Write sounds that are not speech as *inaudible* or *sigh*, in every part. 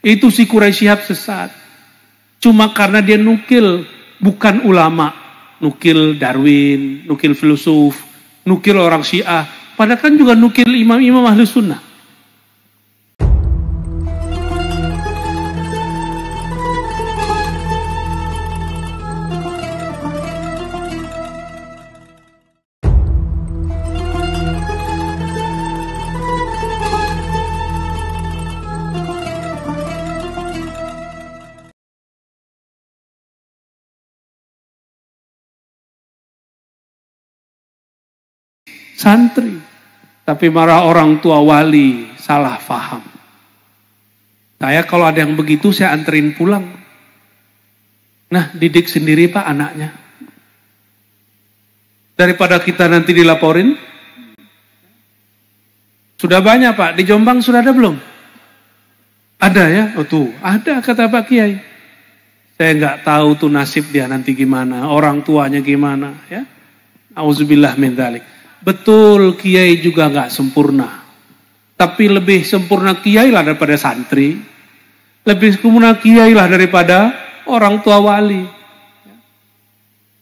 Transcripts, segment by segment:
Itu si Quraisyhab sesat. Cuma karena dia nukil, bukan ulama. Nukil Darwin, nukil filsuf, nukil orang syiah. Padahal kan juga nukil imam-imam ahli sunnah. santri. Tapi marah orang tua wali salah faham. Saya kalau ada yang begitu saya anterin pulang. Nah didik sendiri pak anaknya. Daripada kita nanti dilaporin. Sudah banyak pak, di Jombang sudah ada belum? Ada ya? Oh tuh, ada kata Pak Kiai. Saya nggak tahu tuh nasib dia nanti gimana, orang tuanya gimana ya. Auzubillah min Betul kiai juga nggak sempurna. Tapi lebih sempurna kiai lah daripada santri. Lebih sempurna kiai lah daripada orang tua wali.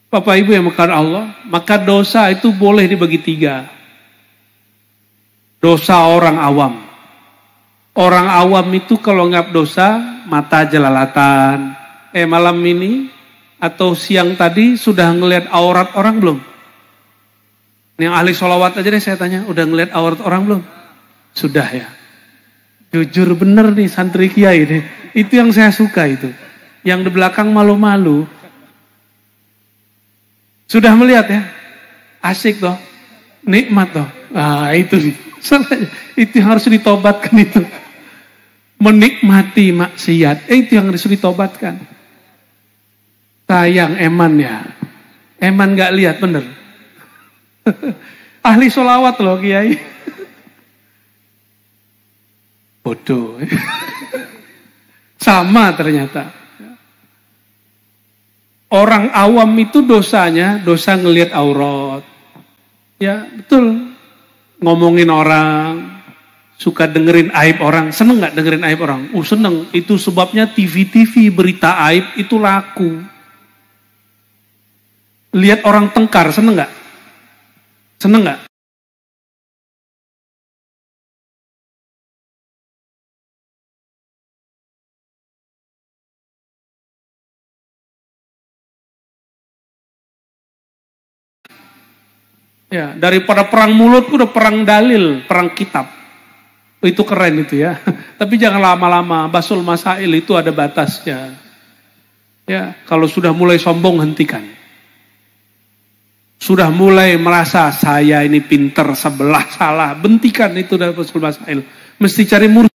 Bapak Ibu yang makan Allah, maka dosa itu boleh dibagi tiga. Dosa orang awam. Orang awam itu kalau ngap dosa, mata jelalatan. Eh malam ini atau siang tadi sudah ngelihat aurat orang belum? Ini Yang ahli sholawat aja deh saya tanya, udah ngeliat aurat orang belum? Sudah ya. Jujur bener nih santri kiai ini. Itu yang saya suka itu. Yang di belakang malu-malu. Sudah melihat ya. Asik toh. Nikmat toh. Ah itu sih, itu yang harus ditobatkan itu. Menikmati maksiat. Eh, itu yang harus ditobatkan. Sayang eman ya. Eman gak lihat bener. *laughs* Ahli solawat loh Kiai. Bodoh. *laughs* Sama ternyata. Orang awam itu dosanya dosa ngelihat aurat. Ya betul. Ngomongin orang, suka dengerin aib orang. Seneng gak dengerin aib orang? Uh seneng. Itu sebabnya TV-TV berita aib itu laku. Lihat orang tengkar, seneng gak? Seneng gak? Ya, daripada perang mulut udah perang dalil, perang kitab. Itu keren itu ya. *laughs* Tapi jangan lama-lama, basul masail itu ada batasnya. Ya, kalau sudah mulai sombong hentikan. Sudah mulai merasa saya ini pinter sebelah salah. Bentikan itu dari Rasul Basail Mesti cari murid.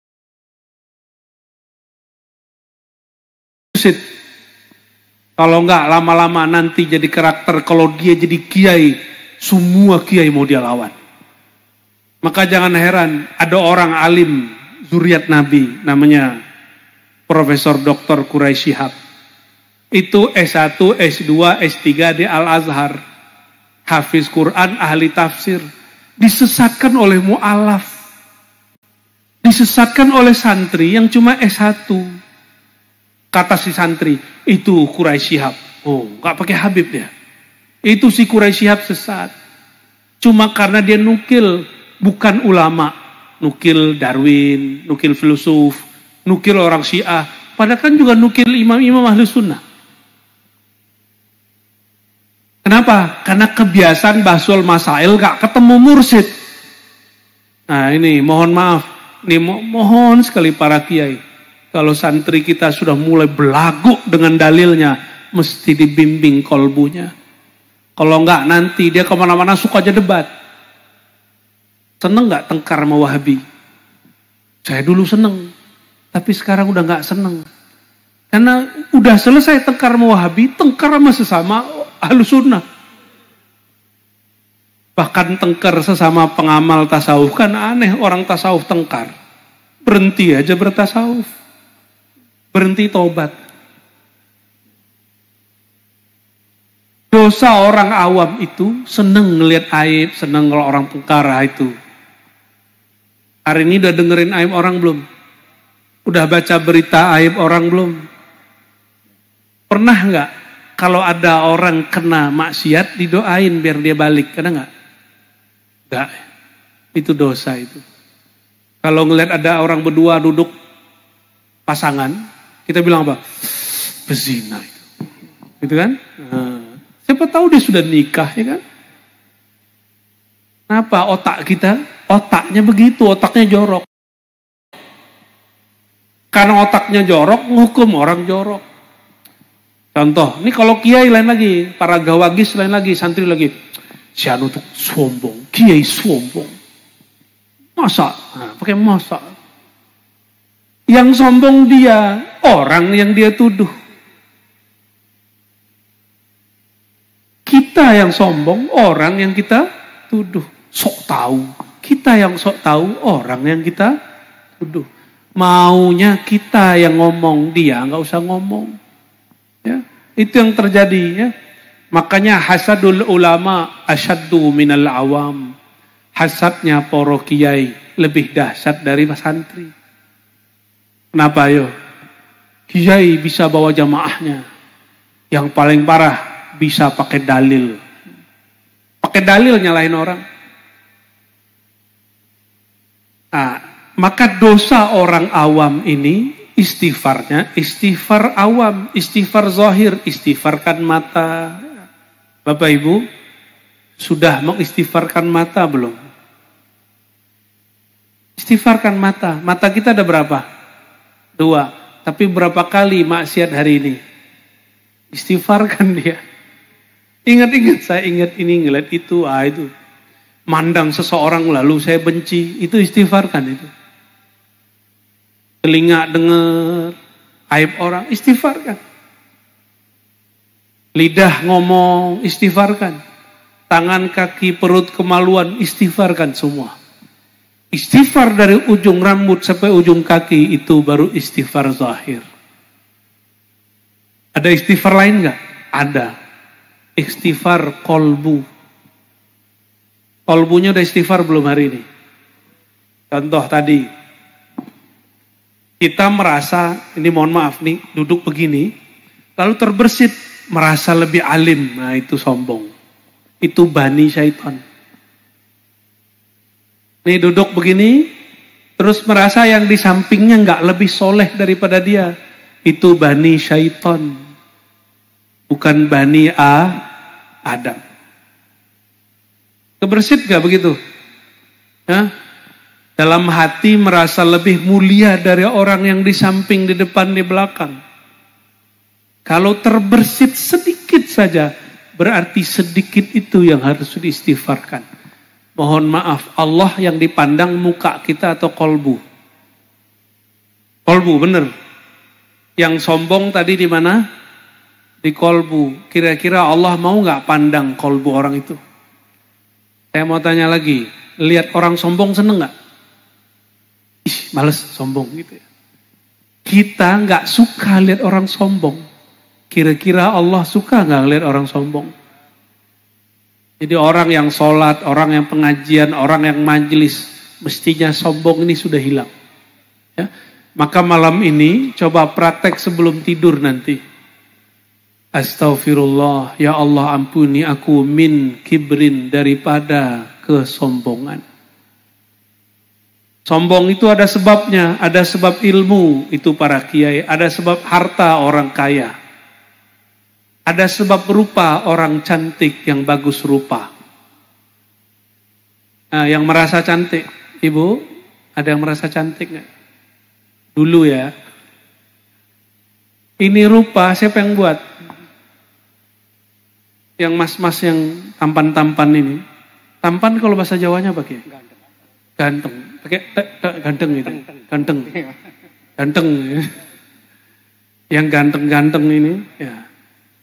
Kalau enggak lama-lama nanti jadi karakter. Kalau dia jadi kiai. Semua kiai mau dia lawan. Maka jangan heran ada orang alim zuriat Nabi namanya Profesor Dr. Quraish Shihab. Itu S1, S2, S3 di Al-Azhar hafiz Quran, ahli tafsir, disesatkan oleh mu'alaf, disesatkan oleh santri yang cuma S1. Kata si santri, itu kurai sihab Oh, nggak pakai Habib dia. Ya? Itu si kurai sihab sesat. Cuma karena dia nukil, bukan ulama. Nukil Darwin, nukil filosof, nukil orang Syiah. Padahal kan juga nukil imam-imam ahli sunnah. Kenapa? Karena kebiasaan Basul Masail gak ketemu mursid. Nah ini mohon maaf. Ini mo mohon sekali para kiai. Kalau santri kita sudah mulai berlagu dengan dalilnya. Mesti dibimbing kolbunya. Kalau enggak nanti dia kemana-mana suka aja debat. Seneng gak tengkar sama wahabi? Saya dulu seneng. Tapi sekarang udah gak seneng. Karena udah selesai tengkar sama wahabi, tengkar sama sesama ahlu sunnah. Bahkan tengkar sesama pengamal tasawuf kan aneh orang tasawuf tengkar. Berhenti aja bertasawuf. Berhenti tobat. Dosa orang awam itu seneng ngeliat aib, seneng kalau orang tengkara itu. Hari ini udah dengerin aib orang belum? Udah baca berita aib orang belum? Pernah nggak kalau ada orang kena maksiat didoain biar dia balik, kena nggak? Nggak. Itu dosa itu. Kalau ngelihat ada orang berdua duduk pasangan, kita bilang apa? Bezina itu. Gitu kan? hmm. siapa tahu dia sudah nikah ya kan? Kenapa otak kita? Otaknya begitu, otaknya jorok. Karena otaknya jorok, hukum orang jorok. Contoh, ini kalau kiai lain lagi, para gawagis lain lagi, santri lagi. Si Anu tuh sombong, kiai sombong. Masa, nah, pakai masa. Yang sombong dia, orang yang dia tuduh. Kita yang sombong, orang yang kita tuduh. Sok tahu. Kita yang sok tahu, orang yang kita tuduh. Maunya kita yang ngomong, dia nggak usah ngomong. Ya, itu yang terjadi ya. Makanya hasadul ulama asyaddu minal awam. Hasadnya poro kiai lebih dahsyat dari santri. Kenapa yo? Kiai bisa bawa jamaahnya. Yang paling parah bisa pakai dalil. Pakai dalil nyalain orang. Nah, maka dosa orang awam ini istighfarnya istighfar awam, istighfar zahir, istighfarkan mata. Bapak Ibu, sudah mengistighfarkan mata belum? Istighfarkan mata. Mata kita ada berapa? Dua. Tapi berapa kali maksiat hari ini? Istighfarkan *laughs* dia. Ingat-ingat, saya ingat ini, ngeliat itu, ah itu. Mandang seseorang lalu saya benci, itu istighfarkan itu. Telinga dengar aib orang, istighfarkan. Lidah ngomong, istighfarkan. Tangan, kaki, perut, kemaluan, istighfarkan semua. Istighfar dari ujung rambut sampai ujung kaki itu baru istighfar zahir. Ada istighfar lain nggak? Ada. Istighfar kolbu. Kolbunya udah istighfar belum hari ini? Contoh tadi, kita merasa, ini mohon maaf nih, duduk begini, lalu terbersit, merasa lebih alim. Nah itu sombong. Itu bani syaitan. ini duduk begini, terus merasa yang di sampingnya nggak lebih soleh daripada dia. Itu bani syaitan. Bukan bani A, Adam. Kebersit gak begitu? Hah? Dalam hati merasa lebih mulia dari orang yang di samping, di depan, di belakang. Kalau terbersit sedikit saja, berarti sedikit itu yang harus diistighfarkan. Mohon maaf, Allah yang dipandang muka kita atau kolbu. Kolbu, benar. Yang sombong tadi di mana? Di kolbu. Kira-kira Allah mau nggak pandang kolbu orang itu? Saya mau tanya lagi, lihat orang sombong seneng nggak? ih males sombong gitu ya. Kita nggak suka lihat orang sombong. Kira-kira Allah suka nggak lihat orang sombong? Jadi orang yang sholat, orang yang pengajian, orang yang majelis, mestinya sombong ini sudah hilang. Ya. Maka malam ini coba praktek sebelum tidur nanti. Astagfirullah, ya Allah ampuni aku min kibrin daripada kesombongan. Sombong itu ada sebabnya, ada sebab ilmu itu para kiai, ada sebab harta orang kaya. Ada sebab rupa orang cantik yang bagus rupa. Nah, yang merasa cantik, ibu, ada yang merasa cantik nggak? Dulu ya. Ini rupa siapa yang buat? Yang mas-mas yang tampan-tampan ini. Tampan kalau bahasa Jawanya apa Kiai? ganteng pakai ganteng gitu, ganteng iya. ganteng yang ganteng-ganteng ini ya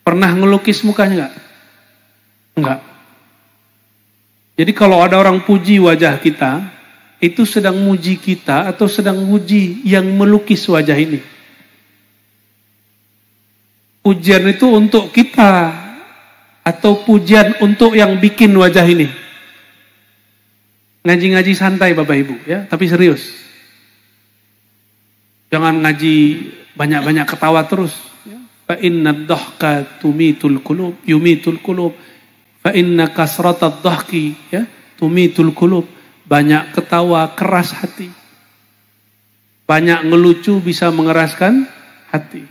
pernah ngelukis mukanya nggak nggak jadi kalau ada orang puji wajah kita itu sedang muji kita atau sedang muji yang melukis wajah ini pujian itu untuk kita atau pujian untuk yang bikin wajah ini ngaji-ngaji santai Bapak Ibu ya, tapi serius. Jangan ngaji banyak-banyak ketawa terus. Fa inna dhahka tumitul qulub, yumitul qulub. Fa inna kasratad dhahki ya, tumitul qulub. Banyak ketawa keras hati. Banyak ngelucu bisa mengeraskan hati.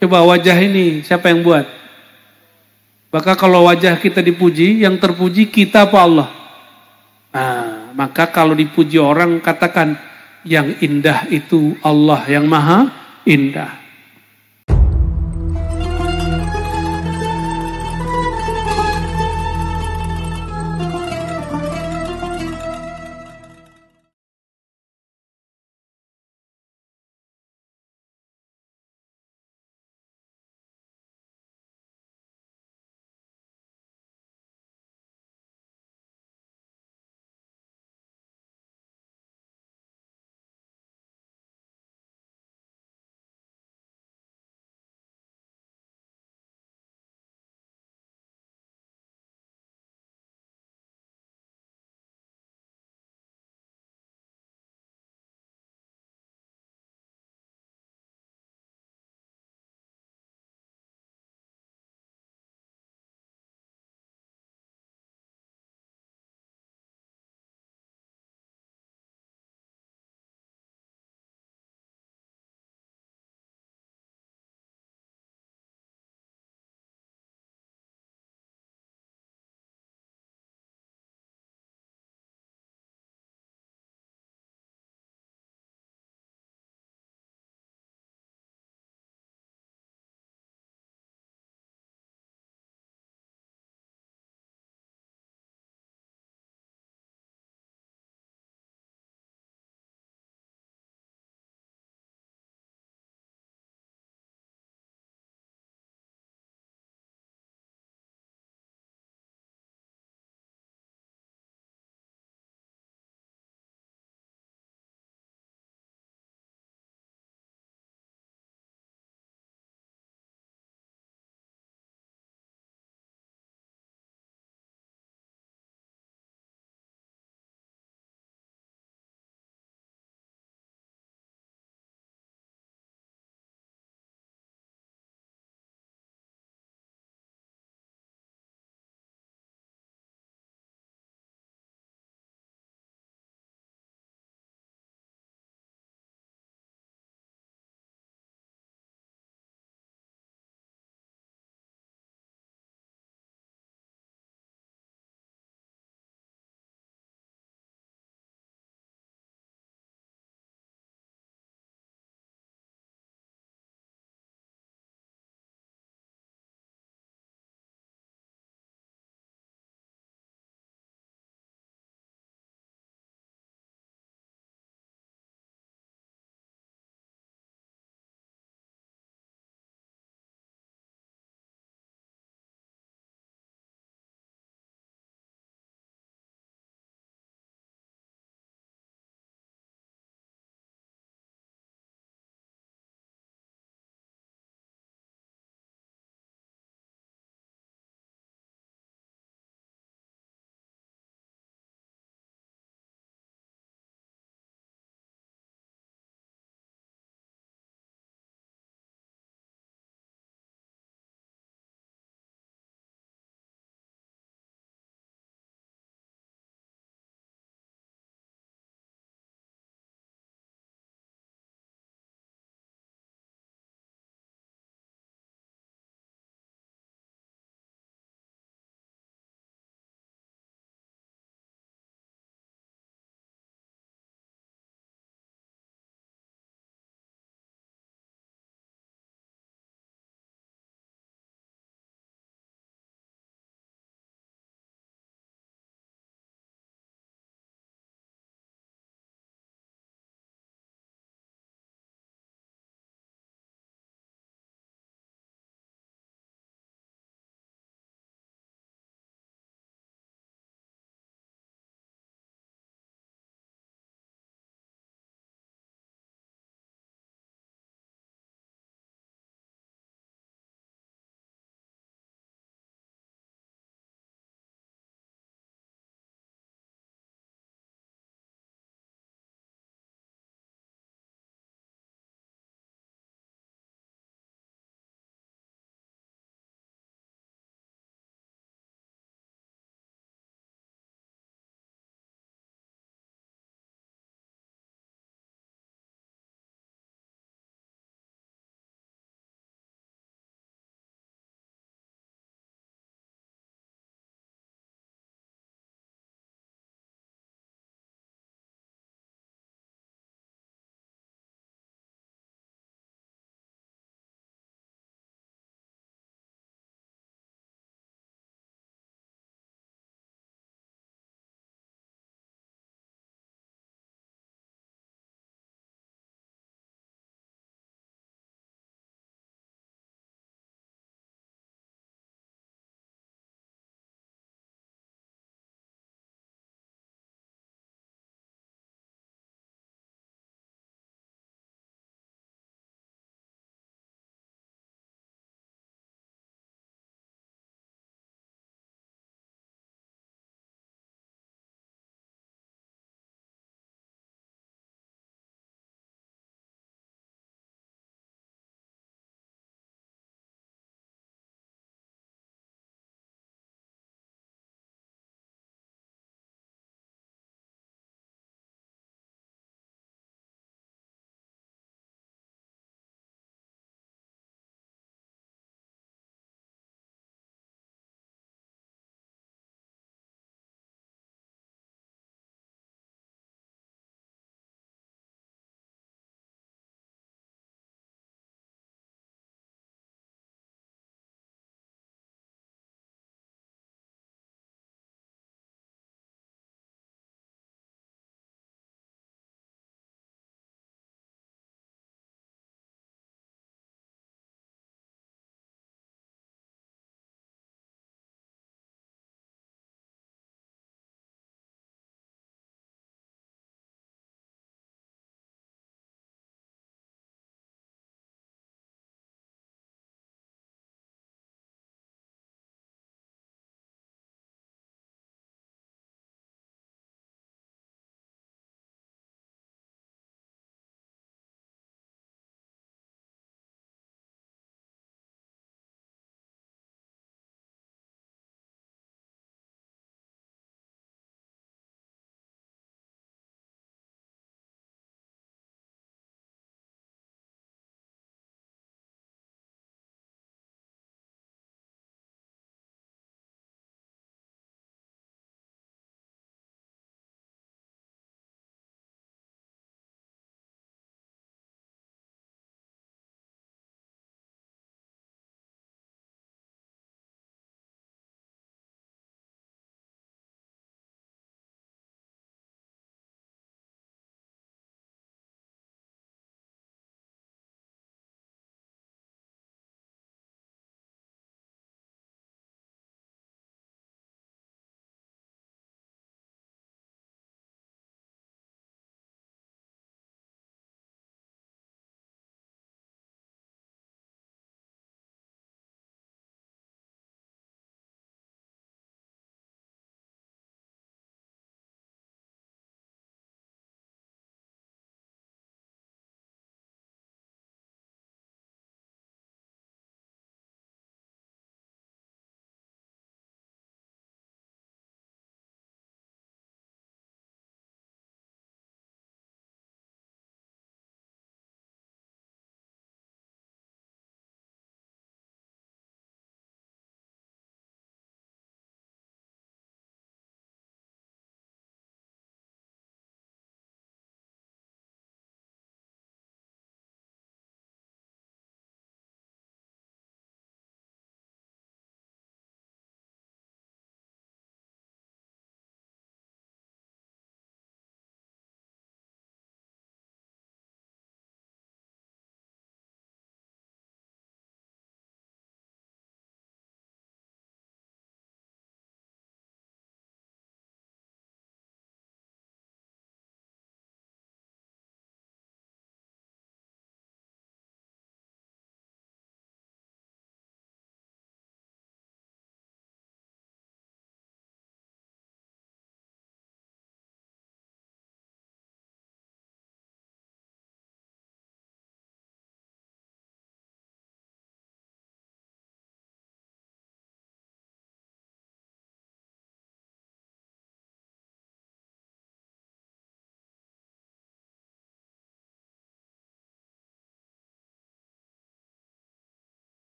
Coba wajah ini siapa yang buat? Maka kalau wajah kita dipuji, yang terpuji kita apa Allah? Nah, maka kalau dipuji orang katakan yang indah itu Allah yang maha indah.